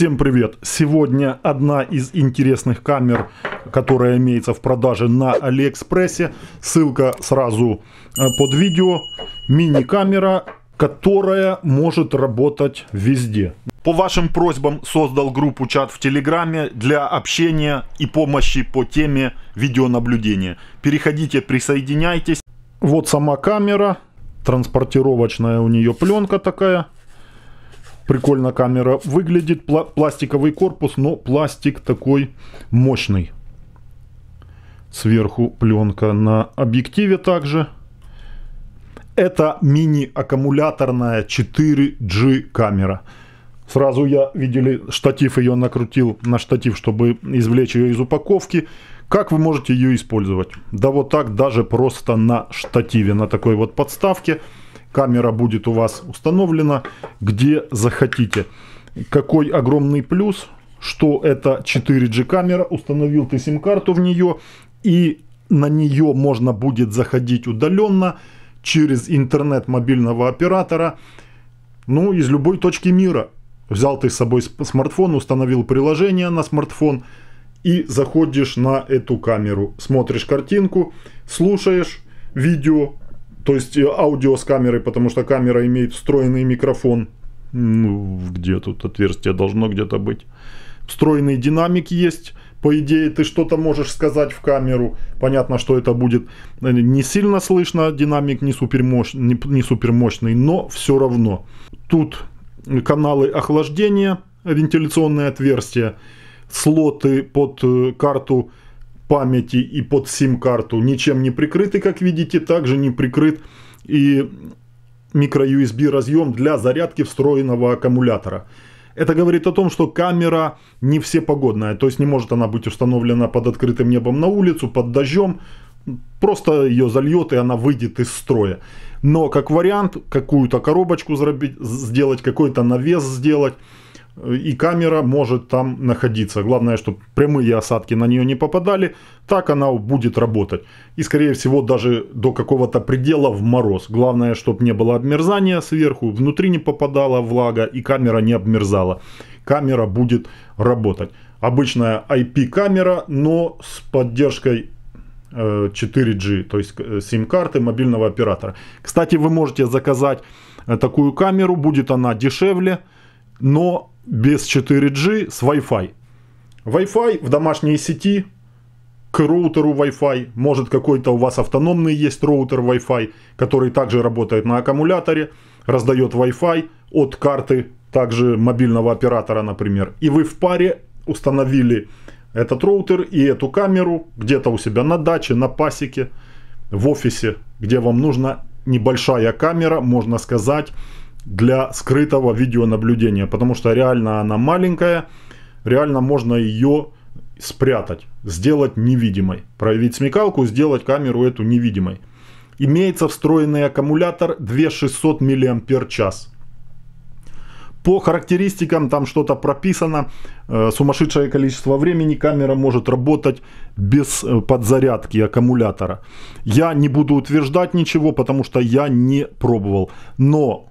Всем привет! Сегодня одна из интересных камер, которая имеется в продаже на Алиэкспрессе. Ссылка сразу э, под видео. Мини-камера, которая может работать везде. По вашим просьбам создал группу чат в Телеграме для общения и помощи по теме видеонаблюдения. Переходите, присоединяйтесь. Вот сама камера, транспортировочная у нее пленка такая. Прикольно камера выглядит. Пла пластиковый корпус, но пластик такой мощный. Сверху пленка на объективе также. Это мини-аккумуляторная 4G камера. Сразу я, видели, штатив ее накрутил на штатив, чтобы извлечь ее из упаковки. Как вы можете ее использовать? Да вот так даже просто на штативе, на такой вот подставке. Камера будет у вас установлена где захотите. Какой огромный плюс, что это 4G камера, установил ты сим-карту в нее и на нее можно будет заходить удаленно через интернет мобильного оператора, ну, из любой точки мира. Взял ты с собой смартфон, установил приложение на смартфон и заходишь на эту камеру, смотришь картинку, слушаешь видео, то есть э, аудио с камерой, потому что камера имеет встроенный микрофон. Ну, где тут отверстие должно где-то быть. Встроенный динамик есть. По идее, ты что-то можешь сказать в камеру. Понятно, что это будет э, не сильно слышно, динамик не супермощный, не, не супермощный но все равно. Тут каналы охлаждения, вентиляционные отверстия, слоты под э, карту памяти и под сим-карту ничем не прикрыт и как видите, также не прикрыт и микро-USB разъем для зарядки встроенного аккумулятора. Это говорит о том, что камера не всепогодная, то есть не может она быть установлена под открытым небом на улицу, под дождем, просто ее зальет и она выйдет из строя. Но как вариант, какую-то коробочку сделать, какой-то навес сделать, и камера может там находиться. Главное, чтобы прямые осадки на нее не попадали, так она будет работать. И, скорее всего, даже до какого-то предела в мороз. Главное, чтобы не было обмерзания сверху, внутри не попадала влага и камера не обмерзала. Камера будет работать. Обычная IP-камера, но с поддержкой 4G, э, то есть э, сим-карты мобильного оператора. Кстати, вы можете заказать э, такую камеру, будет она дешевле, но без 4G с Wi-Fi. Wi-Fi в домашней сети к роутеру Wi-Fi, может какой-то у вас автономный есть роутер Wi-Fi, который также работает на аккумуляторе, раздает Wi-Fi от карты также мобильного оператора, например. И вы в паре установили этот роутер и эту камеру где-то у себя на даче, на пасеке, в офисе, где вам нужна небольшая камера, можно сказать, для скрытого видеонаблюдения, потому что реально она маленькая, реально можно ее спрятать, сделать невидимой. Проявить смекалку, сделать камеру эту невидимой. Имеется встроенный аккумулятор 2600 мАч. По характеристикам там что-то прописано. Э, сумасшедшее количество времени камера может работать без э, подзарядки аккумулятора. Я не буду утверждать ничего, потому что я не пробовал. Но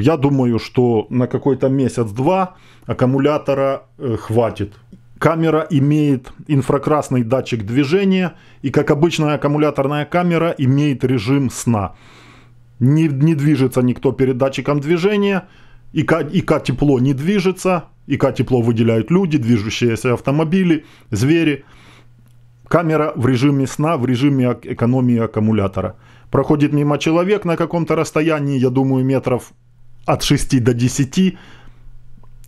я думаю, что на какой-то месяц-два аккумулятора э, хватит. Камера имеет инфракрасный датчик движения и, как обычная аккумуляторная камера, имеет режим сна. Не, не движется никто перед датчиком движения, ИК, ИК тепло не движется, ИК тепло выделяют люди, движущиеся автомобили, звери. Камера в режиме сна, в режиме экономии аккумулятора – Проходит мимо человек на каком-то расстоянии, я думаю, метров от 6 до 10.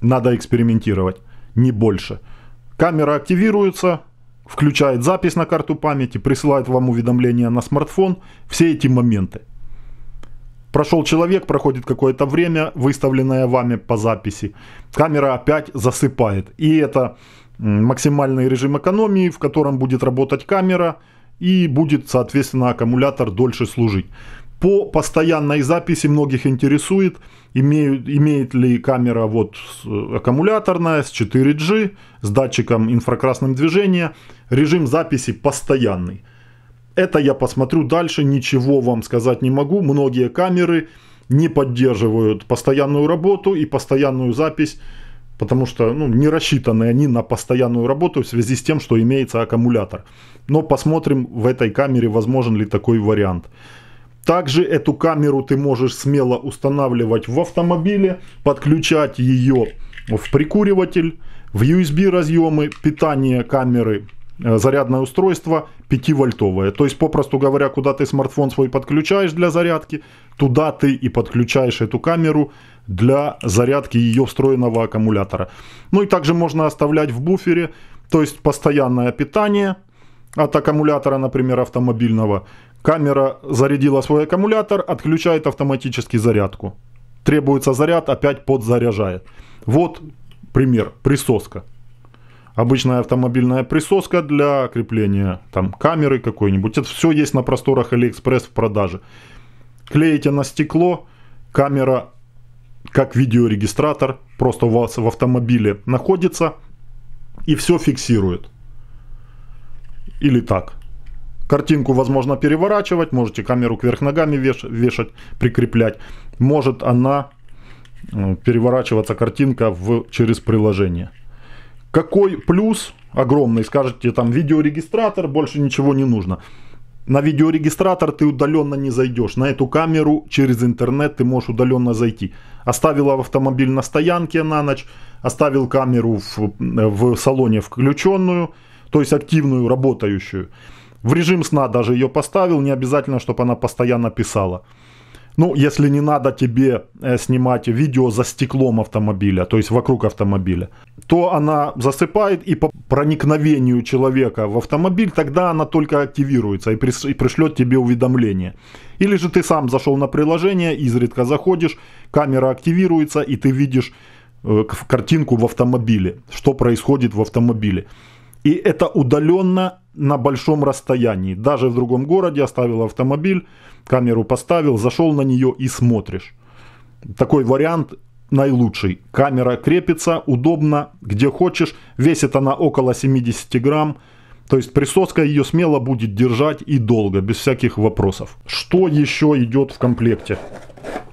Надо экспериментировать, не больше. Камера активируется, включает запись на карту памяти, присылает вам уведомление на смартфон. Все эти моменты. Прошел человек, проходит какое-то время, выставленное вами по записи. Камера опять засыпает. И это максимальный режим экономии, в котором будет работать камера – и будет, соответственно, аккумулятор дольше служить. По постоянной записи многих интересует, имеют, имеет ли камера вот э, аккумуляторная с 4G, с датчиком инфракрасным движения, режим записи постоянный. Это я посмотрю дальше, ничего вам сказать не могу. Многие камеры не поддерживают постоянную работу и постоянную запись потому что ну, не рассчитаны они на постоянную работу в связи с тем, что имеется аккумулятор. Но посмотрим в этой камере, возможен ли такой вариант. Также эту камеру ты можешь смело устанавливать в автомобиле, подключать ее в прикуриватель, в USB разъемы, питание камеры, э, зарядное устройство 5-вольтовое. То есть, попросту говоря, куда ты смартфон свой подключаешь для зарядки, туда ты и подключаешь эту камеру для зарядки ее встроенного аккумулятора. Ну и также можно оставлять в буфере, то есть постоянное питание от аккумулятора, например, автомобильного. Камера зарядила свой аккумулятор, отключает автоматически зарядку. Требуется заряд, опять подзаряжает. Вот пример, присоска. Обычная автомобильная присоска для крепления там, камеры какой-нибудь. Это все есть на просторах Алиэкспресс в продаже. Клеите на стекло, камера как видеорегистратор просто у вас в автомобиле находится и все фиксирует. Или так. Картинку возможно переворачивать, можете камеру кверх ногами вешать, прикреплять. Может она э, переворачиваться картинка в, через приложение. Какой плюс огромный, скажете, там видеорегистратор, больше ничего не нужно на видеорегистратор ты удаленно не зайдешь. На эту камеру через интернет ты можешь удаленно зайти. Оставила в автомобиль на стоянке на ночь, оставил камеру в, э, в салоне включенную, то есть активную, работающую. В режим сна даже ее поставил, не обязательно, чтобы она постоянно писала. Ну, если не надо тебе э, снимать видео за стеклом автомобиля, то есть вокруг автомобиля, то она засыпает, и по проникновению человека в автомобиль, тогда она только активируется и, прис- и пришлет тебе уведомление. Или же ты сам зашел на приложение, изредка заходишь, камера активируется, и ты видишь э, картинку в автомобиле, что происходит в автомобиле. И это удаленно на большом расстоянии. Даже в другом городе оставил автомобиль, камеру поставил, зашел на нее и смотришь. Такой вариант наилучший. Камера крепится, удобно, где хочешь. Весит она около 70 грамм. То есть присоска ее смело будет держать и долго, без всяких вопросов. Что еще идет в комплекте?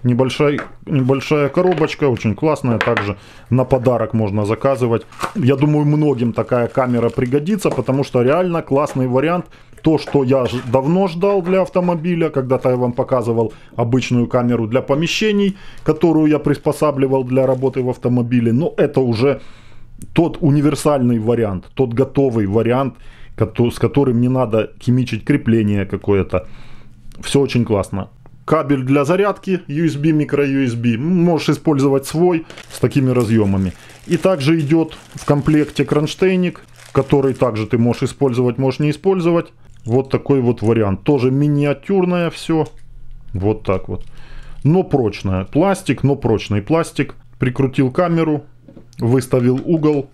Небольшая, небольшая коробочка, очень классная. Также на подарок можно заказывать. Я думаю, многим такая камера пригодится, потому что реально классный вариант. То, что я давно ждал для автомобиля, когда-то я вам показывал обычную камеру для помещений, которую я приспосабливал для работы в автомобиле. Но это уже тот универсальный вариант, тот готовый вариант, с которым не надо химичить крепление какое-то. Все очень классно кабель для зарядки USB, micro USB Можешь использовать свой с такими разъемами. И также идет в комплекте кронштейник, который также ты можешь использовать, можешь не использовать. Вот такой вот вариант. Тоже миниатюрное все. Вот так вот. Но прочное. Пластик, но прочный пластик. Прикрутил камеру, выставил угол,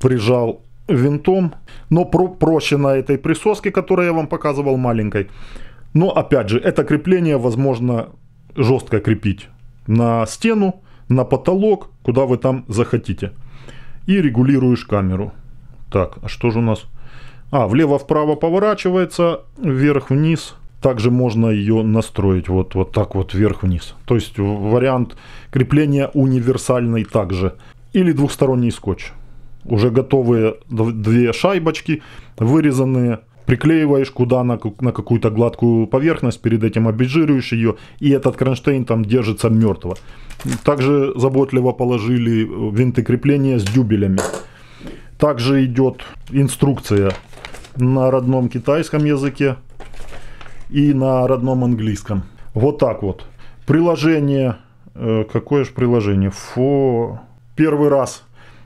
прижал винтом. Но про проще на этой присоске, которую я вам показывал маленькой. Но опять же, это крепление возможно жестко крепить на стену, на потолок, куда вы там захотите. И регулируешь камеру. Так, а что же у нас? А, влево-вправо поворачивается, вверх-вниз. Также можно ее настроить вот, вот так вот вверх-вниз. То есть вариант крепления универсальный также. Или двухсторонний скотч. Уже готовые две шайбочки, вырезанные приклеиваешь куда на, на какую-то гладкую поверхность, перед этим обезжириваешь ее, и этот кронштейн там держится мертво. Также заботливо положили э, винты крепления с дюбелями. Также идет инструкция на родном китайском языке и на родном английском. Вот так вот. Приложение, э, какое же приложение? Фо... Первый раз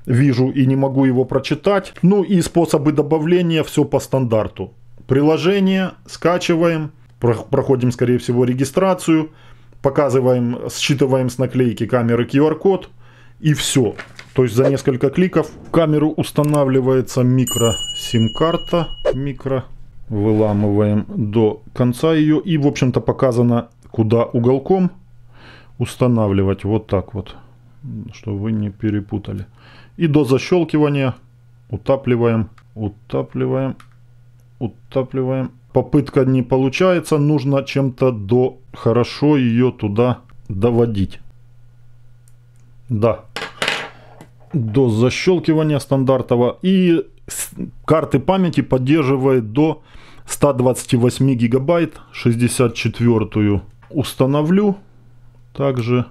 вижу и не могу его прочитать. Ну и способы добавления все по стандарту. Приложение скачиваем, проходим скорее всего регистрацию, показываем, считываем с наклейки камеры QR-код и все. То есть за несколько кликов в камеру устанавливается микро сим-карта, микро выламываем до конца ее и в общем-то показано куда уголком устанавливать вот так вот чтобы вы не перепутали и до защелкивания утапливаем, утапливаем, утапливаем. Попытка не получается, нужно чем-то до хорошо ее туда доводить. Да. До защелкивания стандартного. И карты памяти поддерживает до 128 гигабайт. 64 установлю. Также,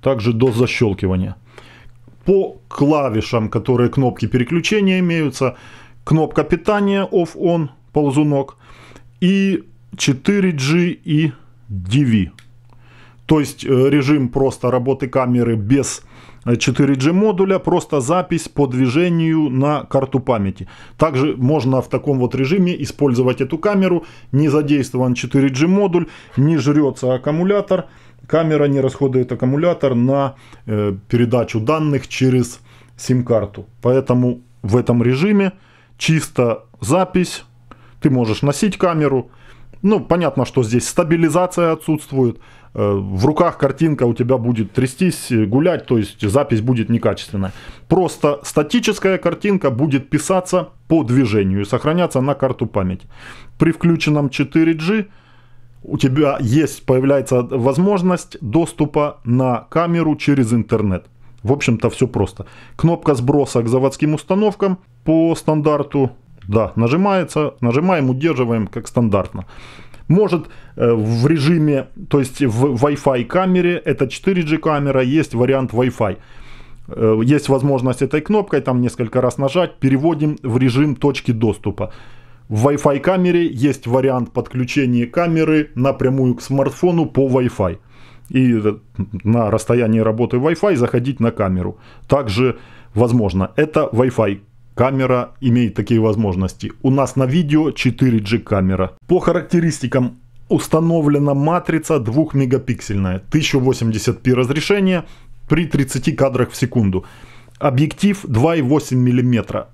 также до защелкивания по клавишам, которые кнопки переключения имеются. Кнопка питания off-on, ползунок. И 4G и DV. То есть э, режим просто работы камеры без 4G э, модуля, просто запись по движению на карту памяти. Также можно в таком вот режиме использовать эту камеру, не задействован 4G модуль, не жрется аккумулятор – камера не расходует аккумулятор на э, передачу данных через сим-карту. Поэтому в этом режиме чисто запись, ты можешь носить камеру. Ну, понятно, что здесь стабилизация отсутствует. Э, в руках картинка у тебя будет трястись, э, гулять, то есть запись будет некачественная. Просто статическая картинка будет писаться по движению и сохраняться на карту памяти. При включенном 4G у тебя есть, появляется возможность доступа на камеру через интернет. В общем-то все просто. Кнопка сброса к заводским установкам по стандарту, да, нажимается, нажимаем, удерживаем как стандартно. Может э, в режиме, то есть в Wi-Fi камере, это 4G камера, есть вариант Wi-Fi. Э, есть возможность этой кнопкой там несколько раз нажать, переводим в режим точки доступа. В Wi-Fi камере есть вариант подключения камеры напрямую к смартфону по Wi-Fi. И э, на расстоянии работы Wi-Fi заходить на камеру. Также возможно. Это Wi-Fi камера имеет такие возможности. У нас на видео 4G камера. По характеристикам установлена матрица 2-мегапиксельная, 1080p разрешение при 30 кадрах в секунду. Объектив 2,8 мм.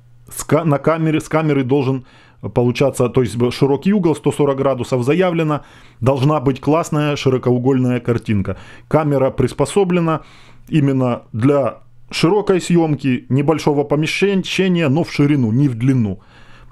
На камере, с камеры должен получаться, то есть широкий угол 140 градусов заявлено, должна быть классная широкоугольная картинка. Камера приспособлена именно для широкой съемки, небольшого помещения, но в ширину, не в длину.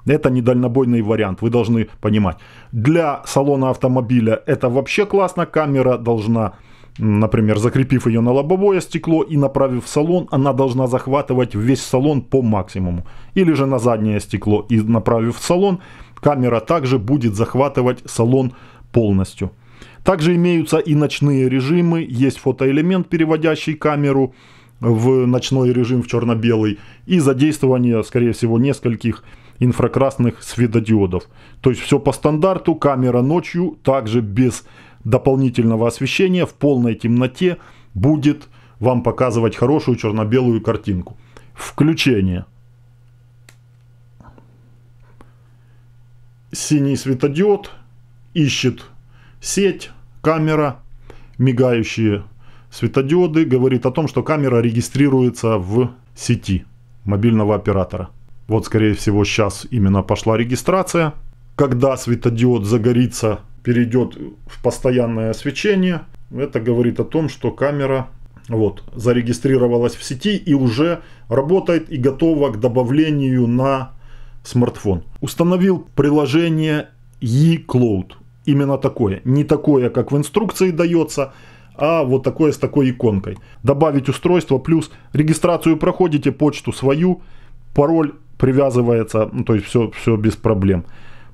Это не дальнобойный вариант, вы должны понимать. Для салона автомобиля это вообще классно, камера должна Например, закрепив ее на лобовое стекло и направив в салон, она должна захватывать весь салон по максимуму. Или же на заднее стекло и направив в салон, камера также будет захватывать салон полностью. Также имеются и ночные режимы, есть фотоэлемент, переводящий камеру в ночной режим в черно-белый и задействование, скорее всего, нескольких инфракрасных светодиодов. То есть все по стандарту, камера ночью также без дополнительного освещения в полной темноте будет вам показывать хорошую черно-белую картинку. Включение. Синий светодиод ищет сеть, камера, мигающие светодиоды говорит о том, что камера регистрируется в сети мобильного оператора. Вот, скорее всего, сейчас именно пошла регистрация. Когда светодиод загорится перейдет в постоянное освещение. Это говорит о том, что камера вот, зарегистрировалась в сети и уже работает и готова к добавлению на смартфон. Установил приложение eCloud. Именно такое. Не такое, как в инструкции дается, а вот такое с такой иконкой. Добавить устройство плюс регистрацию проходите, почту свою, пароль привязывается, ну, то есть все, все без проблем.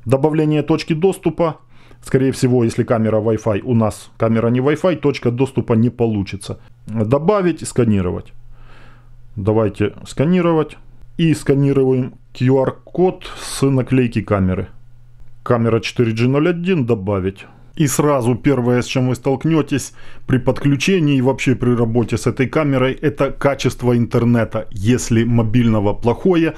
Добавление точки доступа, Скорее всего, если камера Wi-Fi у нас, камера не Wi-Fi, точка доступа не получится. Добавить сканировать. Давайте сканировать. И сканируем QR-код с наклейки камеры. Камера 4G01 добавить. И сразу первое, с чем вы столкнетесь при подключении и вообще при работе с этой камерой, это качество интернета. Если мобильного плохое,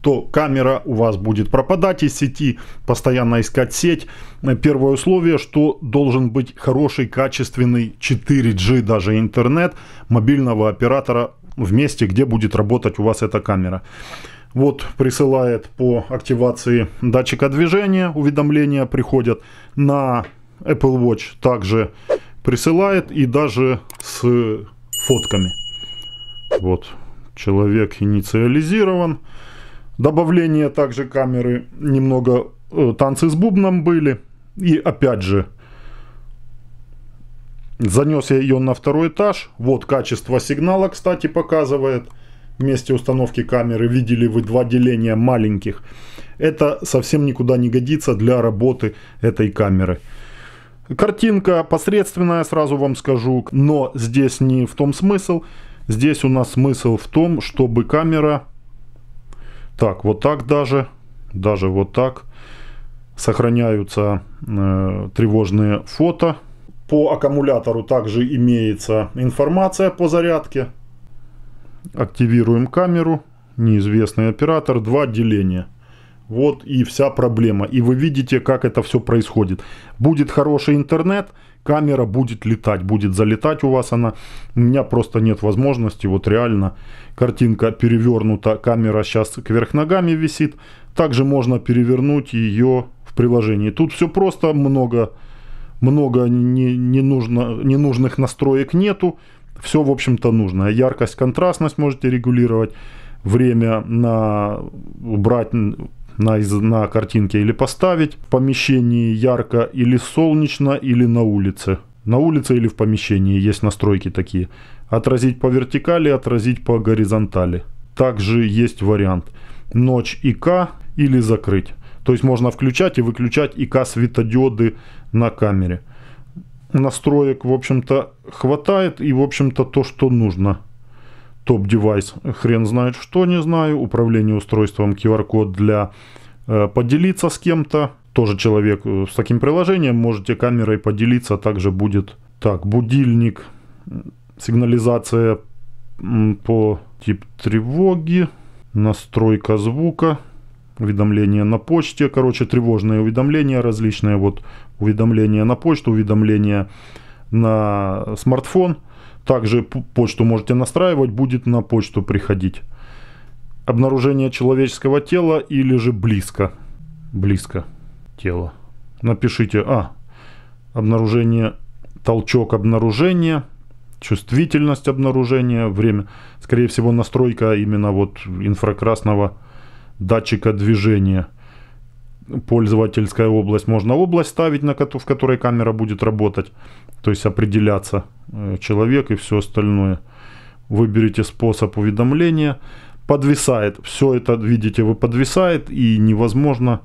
то камера у вас будет пропадать из сети, постоянно искать сеть. Э, первое условие, что должен быть хороший, качественный 4G даже интернет мобильного оператора в месте, где будет работать у вас эта камера. Вот присылает по активации датчика движения, уведомления приходят на Apple Watch также присылает и даже с фотками. Вот человек инициализирован. Добавление также камеры, немного э, танцы с бубном были. И опять же, занес я ее на второй этаж. Вот качество сигнала, кстати, показывает. В месте установки камеры видели вы два деления маленьких. Это совсем никуда не годится для работы этой камеры. Картинка посредственная, сразу вам скажу, но здесь не в том смысл. Здесь у нас смысл в том, чтобы камера так, вот так даже, даже вот так сохраняются э, тревожные фото. По аккумулятору также имеется информация по зарядке. Активируем камеру. Неизвестный оператор. Два деления. Вот и вся проблема. И вы видите, как это все происходит. Будет хороший интернет – камера будет летать, будет залетать у вас она. У меня просто нет возможности, вот реально картинка перевернута, камера сейчас кверх ногами висит. Также можно перевернуть ее в приложении. Тут все просто, много, много не, не нужно, ненужных настроек нету. Все, в общем-то, нужно. Яркость, контрастность можете регулировать время на убрать на, на картинке или поставить в помещении ярко или солнечно или на улице. На улице или в помещении есть настройки такие. Отразить по вертикали, отразить по горизонтали. Также есть вариант ночь ИК или закрыть. То есть можно включать и выключать ИК светодиоды на камере. Настроек, в общем-то, хватает и, в общем-то, то, что нужно топ-девайс, хрен знает что, не знаю. Управление устройством QR-код для э, поделиться с кем-то. Тоже человек э, с таким приложением, можете камерой поделиться, также будет. Так, будильник, сигнализация по тип тревоги, настройка звука, уведомления на почте, короче, тревожные уведомления различные, вот уведомления на почту, уведомления на смартфон – также почту можете настраивать, будет на почту приходить. Обнаружение человеческого тела или же близко. Близко тело Напишите, а, обнаружение, толчок обнаружения, чувствительность обнаружения, время. Скорее всего, настройка именно вот инфракрасного датчика движения. Пользовательская область. Можно область ставить, на, в которой камера будет работать то есть определяться э, человек и все остальное. Выберите способ уведомления. Подвисает. Все это, видите, вы подвисает и невозможно,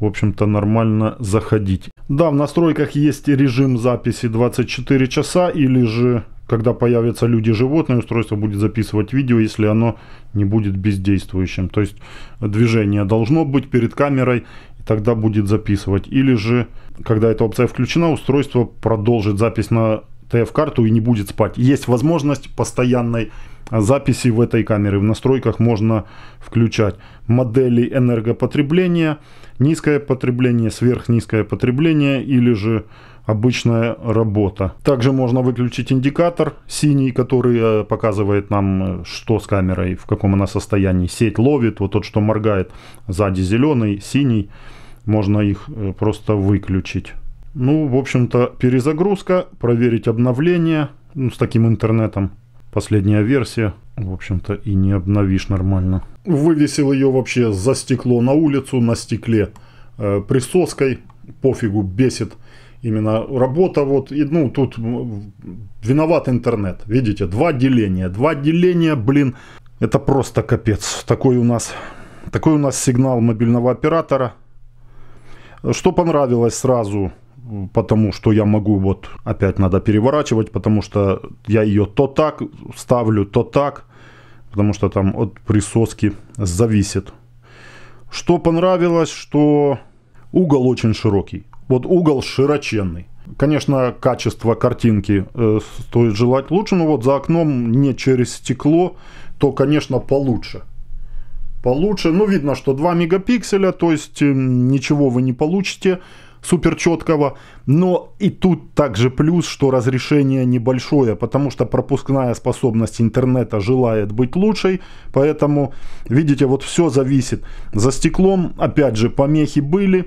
в общем-то, нормально заходить. Да, в настройках есть режим записи 24 часа или же когда появятся люди животные, устройство будет записывать видео, если оно не будет бездействующим. То есть движение должно быть перед камерой тогда будет записывать. Или же, когда эта опция включена, устройство продолжит запись на tf карту и не будет спать. Есть возможность постоянной записи в этой камере. В настройках можно включать модели энергопотребления, низкое потребление, сверхнизкое потребление или же обычная работа. Также можно выключить индикатор синий, который э, показывает нам, э, что с камерой, в каком она состоянии. Сеть ловит, вот тот, что моргает сзади зеленый, синий – можно их э, просто выключить. Ну, в общем-то, перезагрузка, проверить обновление ну, с таким интернетом. Последняя версия, в общем-то, и не обновишь нормально. Вывесил ее вообще за стекло на улицу, на стекле э, присоской. Пофигу, бесит именно работа вот, и, ну, тут виноват интернет. Видите, два деления. Два деления, блин, это просто капец. Такой у нас, такой у нас сигнал мобильного оператора – что понравилось сразу, потому что я могу вот опять надо переворачивать, потому что я ее то так ставлю, то так, потому что там от присоски зависит. Что понравилось, что угол очень широкий. Вот угол широченный. Конечно, качество картинки э, стоит желать лучше, но вот за окном не через стекло, то, конечно, получше получше. Ну, видно, что 2 мегапикселя, то есть эм, ничего вы не получите супер четкого. Но и тут также плюс, что разрешение небольшое, потому что пропускная способность интернета желает быть лучшей. Поэтому, видите, вот все зависит. За стеклом, опять же, помехи были.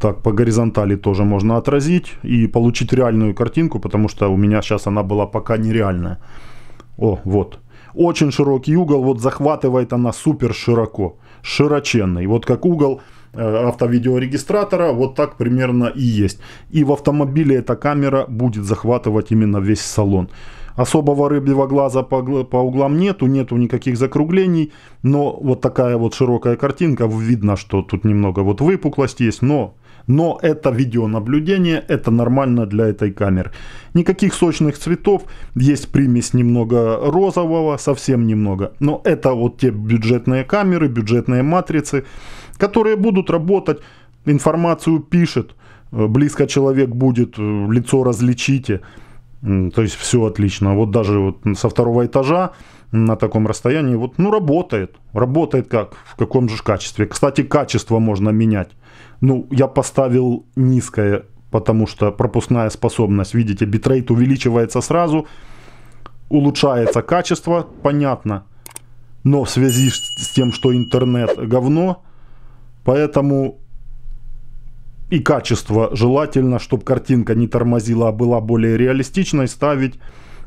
Так, по горизонтали тоже можно отразить и получить реальную картинку, потому что у меня сейчас она была пока нереальная. О, вот очень широкий угол, вот захватывает она супер широко, широченный. Вот как угол э, автовидеорегистратора, вот так примерно и есть. И в автомобиле эта камера будет захватывать именно весь салон. Особого рыбьего глаза по, по углам нету, нету никаких закруглений, но вот такая вот широкая картинка, видно, что тут немного вот выпуклость есть, но но это видеонаблюдение, это нормально для этой камеры. Никаких сочных цветов, есть примесь немного розового, совсем немного. Но это вот те бюджетные камеры, бюджетные матрицы, которые будут работать, информацию пишет, э, близко человек будет, э, лицо различите. То есть все отлично. Вот даже вот со второго этажа на таком расстоянии, вот, ну, работает. Работает как, в каком же качестве. Кстати, качество можно менять. Ну, я поставил низкое, потому что пропускная способность, видите, битрейт увеличивается сразу, улучшается качество, понятно. Но в связи с тем, что интернет говно, поэтому и качество желательно, чтобы картинка не тормозила, а была более реалистичной, ставить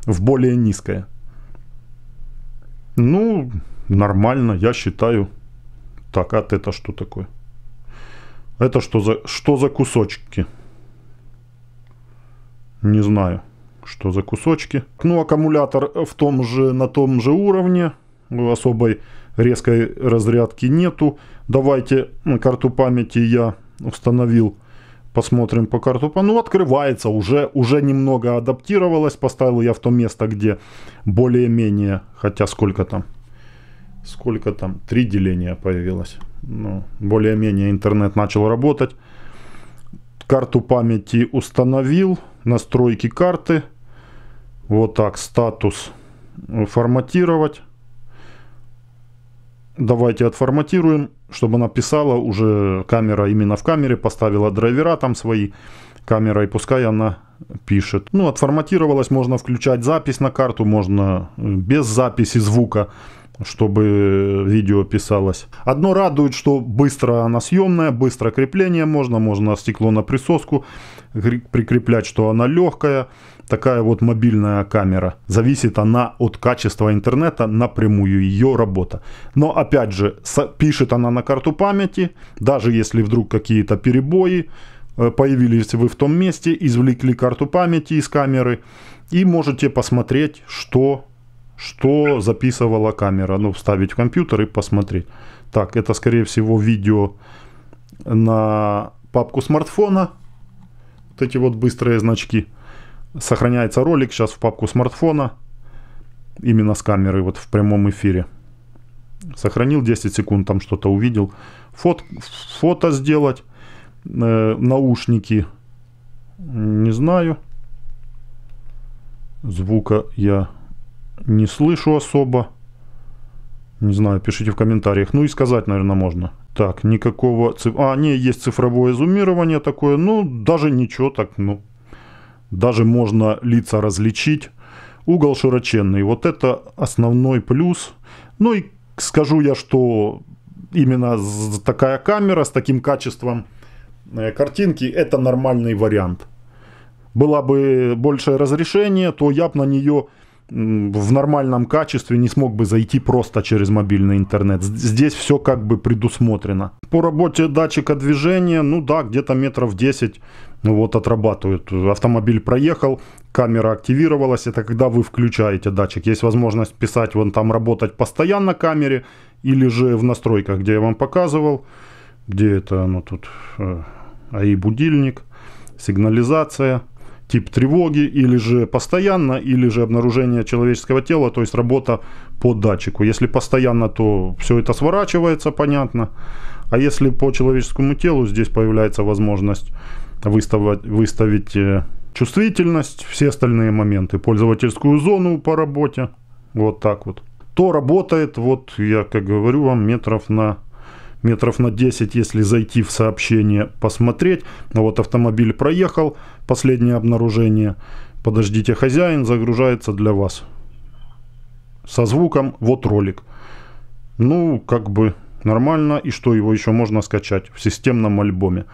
в более низкое. Ну, нормально, я считаю. Так, а это что такое? Это что за, что за кусочки? Не знаю, что за кусочки. Ну, аккумулятор в том же, на том же уровне. Особой резкой разрядки нету. Давайте карту памяти я установил. Посмотрим по карту. Ну, открывается уже, уже немного адаптировалась. Поставил я в то место, где более-менее, хотя сколько там, сколько там, три деления появилось. Ну, более-менее интернет начал работать. Карту памяти установил, настройки карты. Вот так, статус форматировать. Давайте отформатируем, чтобы написала уже камера именно в камере, поставила драйвера там свои камера, и пускай она пишет. Ну, отформатировалась, можно включать запись на карту, можно без записи звука чтобы видео писалось. Одно радует, что быстро она съемная, быстро крепление можно, можно стекло на присоску прикреплять, что она легкая. Такая вот мобильная камера. Зависит она от качества интернета, напрямую ее работа. Но опять же, пишет она на карту памяти, даже если вдруг какие-то перебои, э, появились вы в том месте, извлекли карту памяти из камеры и можете посмотреть, что что записывала камера. Ну, вставить в компьютер и посмотреть. Так, это, скорее всего, видео на папку смартфона. Вот эти вот быстрые значки. Сохраняется ролик сейчас в папку смартфона. Именно с камеры, вот в прямом эфире. Сохранил 10 секунд, там что-то увидел. Фот, фото сделать. Э, наушники. Не знаю. Звука я не слышу особо. Не знаю, пишите в комментариях. Ну и сказать, наверное, можно. Так, никакого... Циф... А, не, есть цифровое зумирование такое. Ну, даже ничего так, ну... Даже можно лица различить. Угол широченный. Вот это основной плюс. Ну и скажу я, что именно такая камера с таким качеством э, картинки это нормальный вариант. Было бы большее разрешение, то я бы на нее в нормальном качестве не смог бы зайти просто через мобильный интернет. Здесь все как бы предусмотрено. По работе датчика движения, ну да, где-то метров 10 ну вот отрабатывает Автомобиль проехал, камера активировалась. Это когда вы включаете датчик. Есть возможность писать, вон там работать постоянно камере или же в настройках, где я вам показывал. Где это оно тут? Э, АИ будильник, сигнализация – тип тревоги, или же постоянно, или же обнаружение человеческого тела, то есть работа по датчику. Если постоянно, то все это сворачивается, понятно. А если по человеческому телу, здесь появляется возможность выставить, выставить э, чувствительность, все остальные моменты, пользовательскую зону по работе, вот так вот. То работает, вот я как говорю вам, метров на метров на 10, если зайти в сообщение, посмотреть. Ну вот автомобиль проехал, последнее обнаружение. Подождите, хозяин загружается для вас. Со звуком вот ролик. Ну, как бы нормально. И что его еще можно скачать в системном альбоме.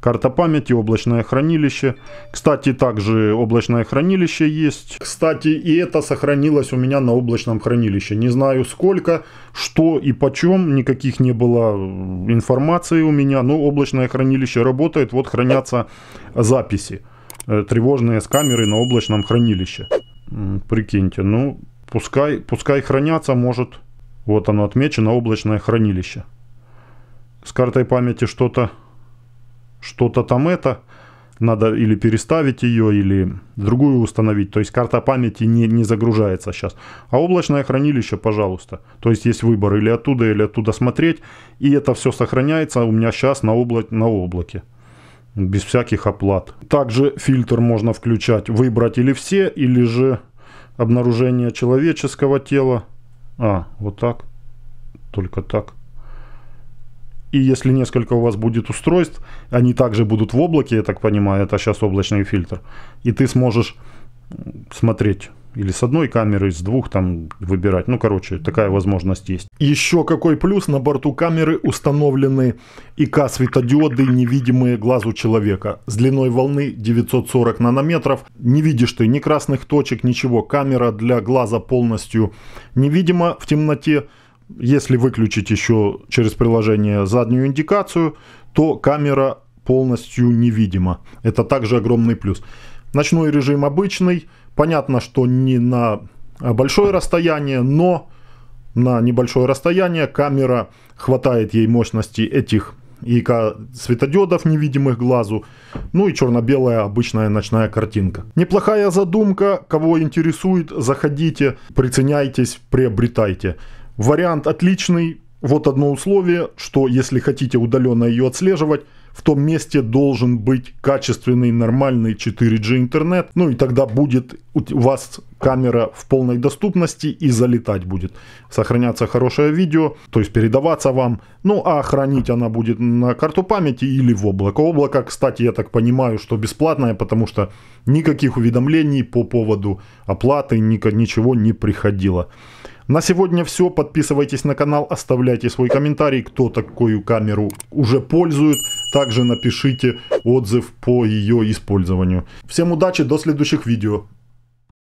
Карта памяти, облачное хранилище. Кстати, также облачное хранилище есть. Кстати, и это сохранилось у меня на облачном хранилище. Не знаю сколько, что и почем, никаких не было э, информации у меня. Но облачное хранилище работает, вот хранятся записи. Э, тревожные с камеры на облачном хранилище. Прикиньте, ну пускай, пускай хранятся, может... Вот оно отмечено, облачное хранилище. С картой памяти что-то что-то там это, надо или переставить ее, или другую установить. То есть карта памяти не, не загружается сейчас. А облачное хранилище, пожалуйста. То есть есть выбор или оттуда, или оттуда смотреть. И это все сохраняется у меня сейчас на, обла на облаке. Без всяких оплат. Также фильтр можно включать. Выбрать или все, или же обнаружение человеческого тела. А, вот так. Только так и если несколько у вас будет устройств, они также будут в облаке, я так понимаю, это сейчас облачный фильтр, и ты сможешь смотреть или с одной камеры, с двух там выбирать. Ну, короче, такая возможность есть. Еще какой плюс, на борту камеры установлены ИК светодиоды, невидимые глазу человека, с длиной волны 940 нанометров. Не видишь ты ни красных точек, ничего. Камера для глаза полностью невидима в темноте. Если выключить еще через приложение заднюю индикацию, то камера полностью невидима. Это также огромный плюс. Ночной режим обычный. Понятно, что не на большое расстояние, но на небольшое расстояние камера хватает ей мощности этих и светодиодов, невидимых глазу, ну и черно-белая обычная ночная картинка. Неплохая задумка, кого интересует, заходите, приценяйтесь, приобретайте. Вариант отличный. Вот одно условие, что если хотите удаленно ее отслеживать, в том месте должен быть качественный нормальный 4G интернет, ну и тогда будет у вас камера в полной доступности и залетать будет. Сохраняться хорошее видео, то есть передаваться вам, ну а хранить она будет на карту памяти или в облако. Облако, кстати, я так понимаю, что бесплатное, потому что никаких уведомлений по поводу оплаты ничего не приходило. На сегодня все. Подписывайтесь на канал, оставляйте свой комментарий, кто такую камеру уже пользует. Также напишите отзыв по ее использованию. Всем удачи, до следующих видео.